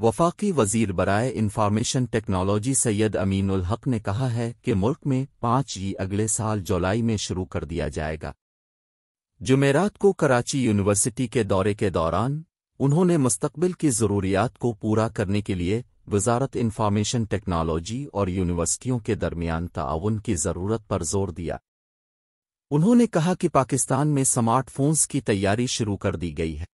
वफाकी वजीर बराए इन्फॉर्मेशन टेक्नोलॉजी सैयद अमीन हक ने कहा है कि मुल्क में पांच जी अगले साल जुलाई में शुरू कर दिया जाएगा जुमेरात को कराची यूनिवर्सिटी के दौरे के दौरान उन्होंने मुस्तबिल की ज़रूरियात को पूरा करने के लिए वजारत इन्फॉर्मेशन टेक्नोलॉजी और यूनिवर्सिटियों के दरमियान ताउन की ज़रूरत पर जोर दिया उन्होंने कहा कि पाकिस्तान में स्मार्टफोन्स की तैयारी शुरू कर दी गई है